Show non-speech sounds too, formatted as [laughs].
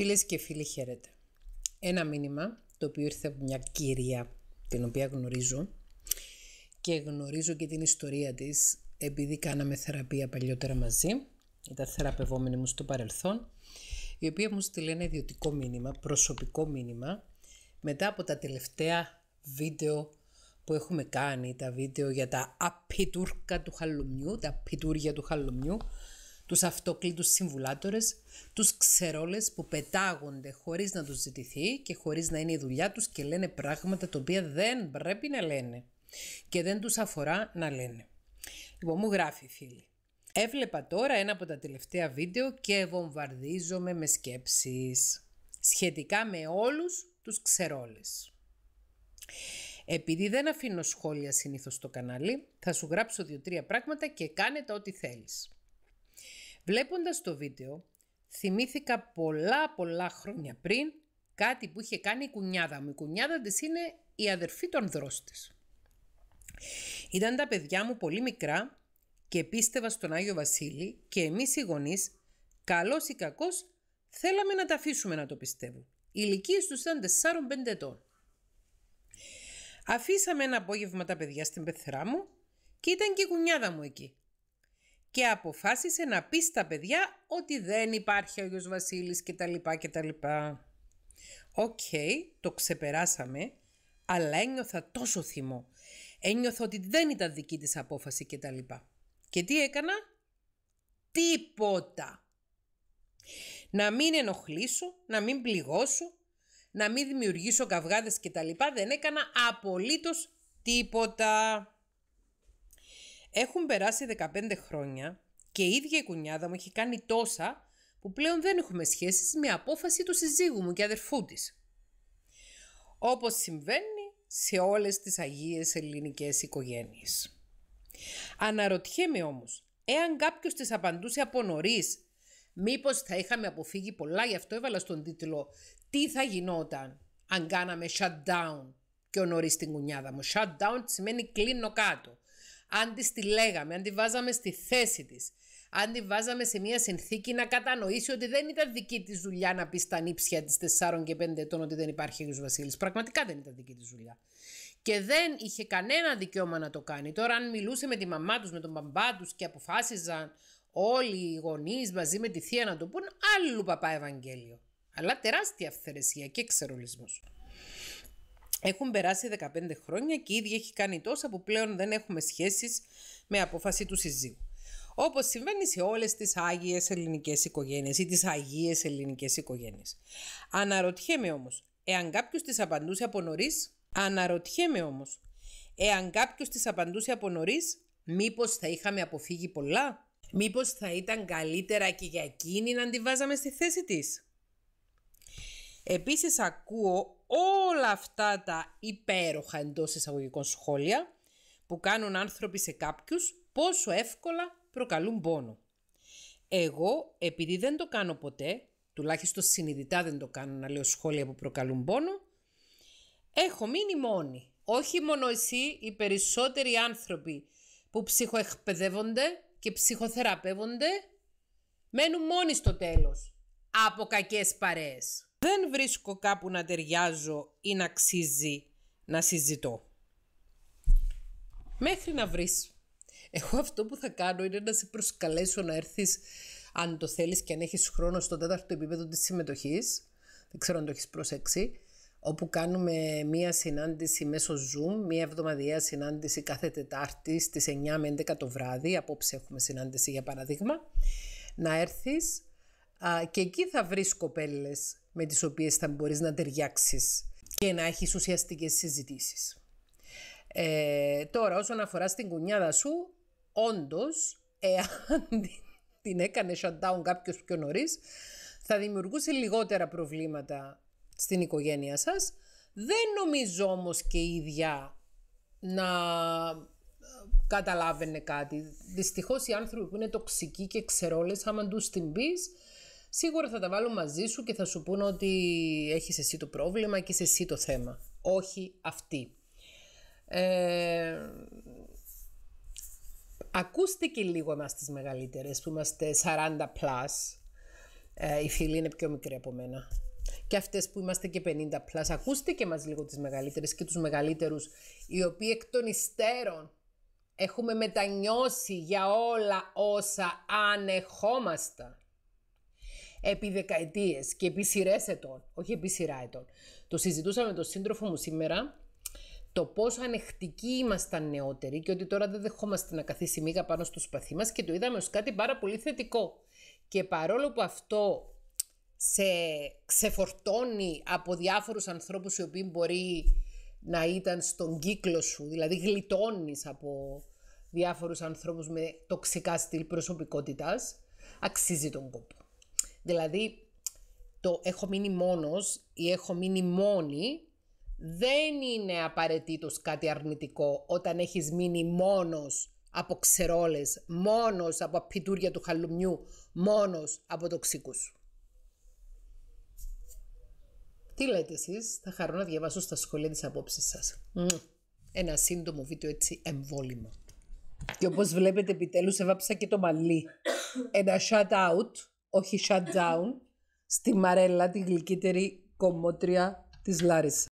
Φίλες και φίλοι χαίρετε. Ένα μήνυμα το οποίο ήρθε από μια κυρία την οποία γνωρίζω και γνωρίζω και την ιστορία της επειδή κάναμε θεραπεία παλιότερα μαζί, ήταν θεραπευόμενη μου στο παρελθόν, η οποία μου στείλε ένα ιδιωτικό μήνυμα, προσωπικό μήνυμα, μετά από τα τελευταία βίντεο που έχουμε κάνει, τα βίντεο για τα απιτούρκα του χαλουμιού, τα πιτούρια του χαλουμιού, τους αυτοκλήτους συμβουλάτορες, τους ξερόλες που πετάγονται χωρίς να τους ζητηθεί και χωρίς να είναι η δουλειά τους και λένε πράγματα τα οποία δεν πρέπει να λένε και δεν τους αφορά να λένε. Λοιπόν, μου γράφει φίλοι. Έβλεπα τώρα ένα από τα τελευταία βίντεο και βομβαρδίζομαι με σκέψεις σχετικά με όλους τους ξερόλες. Επειδή δεν αφήνω σχόλια συνήθως στο κανάλι, θα σου γράψω δύο-τρία πράγματα και κάνε τα ό,τι θέλεις. Βλέποντας το βίντεο, θυμήθηκα πολλά πολλά χρόνια πριν κάτι που είχε κάνει η κουνιάδα μου. Η κουνιάδα της είναι η αδερφή των δρόστες. Ήταν τα παιδιά μου πολύ μικρά και πίστευα στον Άγιο Βασίλη και εμείς οι γονείς, καλός ή κακός, θέλαμε να τα αφήσουμε να το πιστεύουν. Οι ηλικίες τους ήταν 4-5 ετών. Αφήσαμε ένα απόγευμα τα παιδιά στην πεθερά μου και ήταν και η κουνιάδα μου εκεί και αποφάσισε να πει στα παιδιά ότι δεν υπάρχει Άγιος Βασίλης κτλ. λοιπά. Οκ, το ξεπεράσαμε, αλλά ένιωθα τόσο θυμό. Ένιωθα ότι δεν ήταν δική της απόφαση κτλ. Και τι έκανα? Τίποτα. Να μην ενοχλήσω, να μην πληγώσω, να μην δημιουργήσω καυγάδες κτλ. Δεν έκανα απολύτως τίποτα. Έχουν περάσει 15 χρόνια και η ίδια η κουνιάδα μου έχει κάνει τόσα που πλέον δεν έχουμε σχέσεις με απόφαση του συζύγου μου και αδερφού της. Όπως συμβαίνει σε όλες τις αγίες ελληνικές οικογένειες. Αναρωτιέμαι όμως, εάν κάποιος της απαντούσε από νωρίς, μήπως θα είχαμε αποφύγει πολλά, γι' αυτό έβαλα στον τίτλο «Τι θα γινόταν αν κάναμε shutdown» και ο νωρίς την κουνιάδα μου. Shutdown σημαίνει κλείνω κάτω αν της τη λέγαμε, αν τη βάζαμε στη θέση της, αν τη βάζαμε σε μια συνθήκη να κατανοήσει ότι δεν ήταν δική της δουλειά να πει στα νύψια της 4 και 5 ετών ότι δεν υπάρχει Ιωσή Βασίλης. Πραγματικά δεν ήταν δική της δουλειά. Και δεν είχε κανένα δικαίωμα να το κάνει. Τώρα, αν μιλούσε με τη μαμά τους, με τον μπαμπά τους και αποφάσιζαν όλοι οι γονείς μαζί με τη θεία να το πούν, άλλου παπά Ευαγγέλιο. Αλλά τεράστια αυθαιρεσία και ξερολισμός. Έχουν περάσει 15 χρόνια και ήδη έχει κάνει τόσα που πλέον δεν έχουμε σχέσεις με απόφαση του συζύγου. Όπως συμβαίνει σε όλες τις άγιες ελληνικές οικογένειες ή τις αγίες ελληνικές οικογένειες. Αναρωτιέμαι όμως, εάν κάποιος της απαντούσε από νωρίς, αναρωτιέμαι όμως, εάν κάποιος της απαντούσε από νωρίς, μήπως θα είχαμε αποφύγει πολλά. Μήπως θα ήταν καλύτερα και για εκείνη να τη βάζαμε στη θέση της. Επίσης ακούω όλα αυτά τα υπέροχα εντός εισαγωγικών σχόλια που κάνουν άνθρωποι σε κάποιους πόσο εύκολα προκαλούν πόνο. Εγώ, επειδή δεν το κάνω ποτέ, τουλάχιστον συνειδητά δεν το κάνω να λέω σχόλια που προκαλούν πόνο, έχω μείνει μόνη. Όχι μόνο εσύ, οι περισσότεροι άνθρωποι που ψυχοεκπαιδεύονται και ψυχοθεραπεύονται, μένουν μόνοι στο τέλος από κακές παρέες. Δεν βρίσκω κάπου να ταιριάζω ή να αξίζει να συζητώ. Μέχρι να βρεις. Εγώ αυτό που θα κάνω είναι να σε προσκαλέσω να έρθεις αν το θέλεις και αν έχεις χρόνο στο τέταρτο επίπεδο της συμμετοχής. Δεν ξέρω αν το έχεις προσέξει. Όπου κάνουμε μία συνάντηση μέσω Zoom, μία εβδομαδιαία συνάντηση κάθε Τετάρτη στις 9 με 11 το βράδυ. Απόψε έχουμε συνάντηση για παραδείγμα. Να έρθεις και εκεί θα βρεις κοπέλες με τις οποίες θα μπορείς να ταιριάξεις και να έχεις ουσιαστικές συζητήσεις. Ε, τώρα, όσον αφορά στην κουνιάδα σου, όντως, εάν [laughs] την έκανε shutdown κάποιος πιο νωρίς, θα δημιουργούσε λιγότερα προβλήματα στην οικογένεια σας. Δεν νομίζω όμως και η ίδια να ε, καταλάβαινε κάτι. Δυστυχώς οι άνθρωποι που είναι τοξικοί και ξερόλες, άμα τους την πεις, σίγουρα θα τα βάλουν μαζί σου και θα σου πούνε ότι έχεις εσύ το πρόβλημα και είσαι εσύ το θέμα. Όχι αυτή. Ε, ακούστε και λίγο εμάς τις μεγαλύτερες που είμαστε 40+. Plus. Ε, οι φίλοι είναι πιο μικροί από μένα. Και αυτές που είμαστε και 50+. Plus. Ακούστε και μας λίγο τις μεγαλύτερες και τους μεγαλύτερους οι οποίοι εκ των υστέρων έχουμε μετανιώσει για όλα όσα ανεχόμασταν επί δεκαετίες και επί σειρές ετών, όχι επί σειρά ετών. Το συζητούσα με τον σύντροφο μου σήμερα το πόσο ανεκτικοί ήμασταν νεότεροι και ότι τώρα δεν δεχόμαστε να καθίσει μίγα πάνω στο σπαθί μας και το είδαμε ως κάτι πάρα πολύ θετικό. Και παρόλο που αυτό σε ξεφορτώνει από διάφορους ανθρώπους οι οποίοι μπορεί να ήταν στον κύκλο σου, δηλαδή γλιτώνεις από διάφορους ανθρώπους με τοξικά στυλ προσωπικότητας, αξίζει τον κόπο. Δηλαδή, το έχω μείνει μόνος ή έχω μείνει μόνη δεν είναι απαραίτητος κάτι αρνητικό όταν έχεις μείνει μόνος από ξερόλες, μόνος από πιτούρια του χαλουμιού, μόνος από τοξίκους. Τι λέτε εσείς, θα χαρώ να διαβάσω στα σχολεία της απόψης σας. Ένα σύντομο βίντεο έτσι εμβόλυμα. Και όπως βλέπετε επιτέλους έβαψα και το μαλλί. Ένα shout out όχι shutdown, στη Μαρέλα, τη γλυκύτερη κομμότρια της Λάρισας.